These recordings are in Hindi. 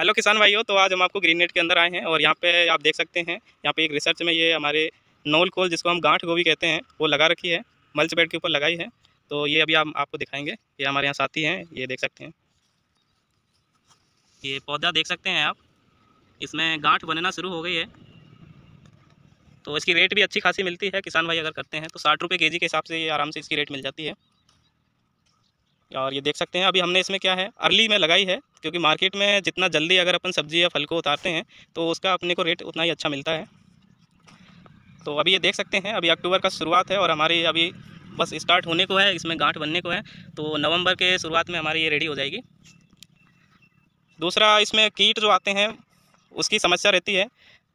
हेलो किसान भाइयों तो आज हम आपको ग्रीन नेट के अंदर आए हैं और यहाँ पे आप देख सकते हैं यहाँ पे एक रिसर्च में ये हमारे नोल कोल जिसको हम गांठ गोभी कहते हैं वो लगा रखी है मल्च बेड के ऊपर लगाई है तो ये अभी हम आपको दिखाएंगे ये हमारे यहाँ साथी हैं ये देख सकते हैं ये पौधा देख सकते हैं आप इसमें गांठ बनना शुरू हो गई है तो इसकी रेट भी अच्छी खासी मिलती है किसान भाई अगर करते हैं तो साठ रुपये के के हिसाब से ये आराम से इसकी रेट मिल जाती है और ये देख सकते हैं अभी हमने इसमें क्या है अर्ली में लगाई है क्योंकि मार्केट में जितना जल्दी अगर अपन सब्जी या फल को उतारते हैं तो उसका अपने को रेट उतना ही अच्छा मिलता है तो अभी ये देख सकते हैं अभी अक्टूबर का शुरुआत है और हमारी अभी बस स्टार्ट होने को है इसमें गांठ बनने को है तो नवंबर के शुरुआत में हमारी ये रेडी हो जाएगी दूसरा इसमें कीट जो आते हैं उसकी समस्या रहती है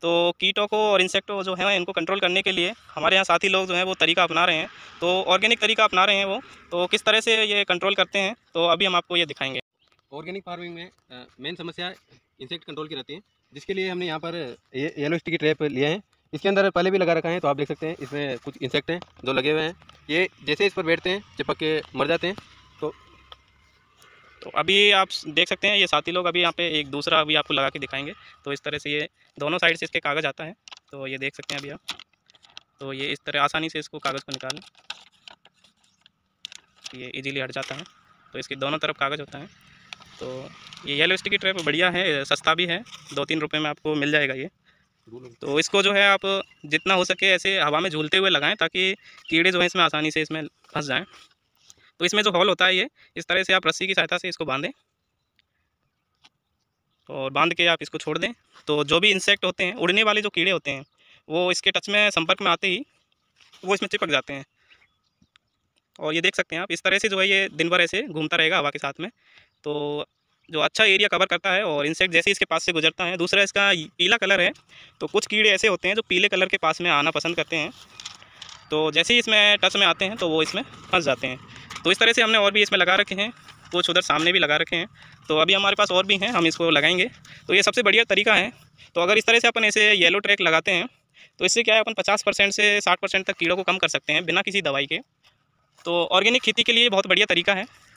तो कीटों को और इंसेक्टों जो है इनको कंट्रोल करने के लिए हमारे यहाँ साथी लोग जो हैं वो तरीका अपना रहे हैं तो ऑर्गेनिक तरीका अपना रहे हैं वो तो किस तरह से ये कंट्रोल करते हैं तो अभी हम आपको ये दिखाएंगे ऑर्गेनिक फार्मिंग में मेन समस्या इंसेक्ट कंट्रोल की रहती है जिसके लिए हमने यहाँ पर ये येलो स्टिकी ट्रैप लिए हैं इसके अंदर पहले भी लगा रखा है तो आप देख सकते हैं इसमें कुछ इंसेक्ट हैं जो लगे हुए हैं ये जैसे इस पर बैठते हैं चिपक के मर जाते हैं तो अभी आप देख सकते हैं ये साथी लोग अभी यहाँ पे एक दूसरा अभी आपको लगा के दिखाएंगे तो इस तरह से ये दोनों साइड से इसके कागज़ आता है तो ये देख सकते हैं अभी आप तो ये इस तरह आसानी से इसको कागज़ को निकालें ये इजीली हट जाता है तो इसके दोनों तरफ कागज़ होता है तो ये येलो स्टिकी ट्रैप बढ़िया है सस्ता भी है दो तीन रुपये में आपको मिल जाएगा ये तो इसको जो है आप जितना हो सके ऐसे हवा में झूलते हुए लगाएं ताकि कीड़े जो हैं इसमें आसानी से इसमें फंस जाएं तो इसमें जो हॉल होता है ये इस तरह से आप रस्सी की सहायता से इसको बांधें और बांध के आप इसको छोड़ दें तो जो भी इंसेक्ट होते हैं उड़ने वाले जो कीड़े होते हैं वो इसके टच में संपर्क में आते ही वो इसमें चिपक जाते हैं और ये देख सकते हैं आप इस तरह से जो है ये दिन भर ऐसे घूमता रहेगा हवा के साथ में तो जो अच्छा एरिया कवर करता है और इंसेक्ट जैसे इसके पास से गुजरता है दूसरा इसका पीला कलर है तो कुछ कीड़े ऐसे होते हैं जो पीले कलर के पास में आना पसंद करते हैं तो जैसे ही इसमें टच में आते हैं तो वो इसमें फंस जाते हैं तो इस तरह से हमने और भी इसमें लगा रखे हैं कुछ उधर सामने भी लगा रखे हैं तो अभी हमारे पास और भी हैं हम इसको लगाएंगे तो ये सबसे बढ़िया तरीका है तो अगर इस तरह से अपन ऐसे येलो ट्रैक लगाते हैं तो इससे क्या है अपन 50 परसेंट से 60 परसेंट तक कीड़ों को कम कर सकते हैं बिना किसी दवाई के तो ऑर्गेनिक खेती के लिए बहुत बढ़िया तरीका है